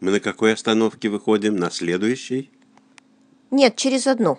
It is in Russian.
Мы на какой остановке выходим? На следующей? Нет, через одну.